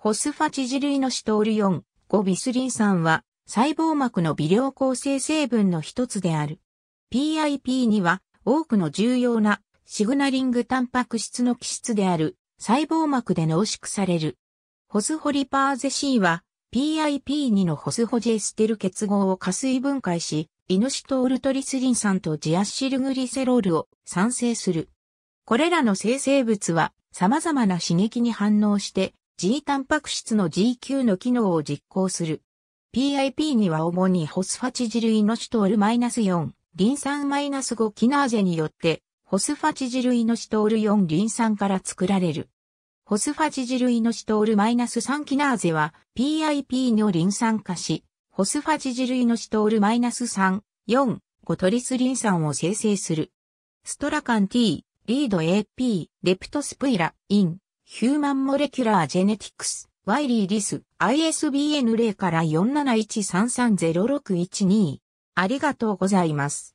ホスファチジ類のシトール4、5ビスリン酸は細胞膜の微量構成成分の一つである。PIP には多くの重要なシグナリングタンパク質の基質である細胞膜で濃縮される。ホスホリパーゼ C は PIP2 のホスホジエステル結合を加水分解し、イノシトールトリスリン酸とジアシルグリセロールを産生する。これらの生成物は様々な刺激に反応して G タンパク質の GQ の機能を実行する。PIP には主にホスファチジルイノシトール -4、リン酸 -5 キナーゼによって、ホスファチジルイノシトール4リン酸から作られる。ホスファチジルイノシトール -3 キナーゼは PIP のリン酸化し、ホスファチジルイノシトール -3、4、ゴトリスリン酸を生成する。ストラカン T、リード AP、レプトスプイラ、イン、ヒューマンモレキュラージェネティクス、ワイリー・リス、ISBN 0から4713306112。ありがとうございます。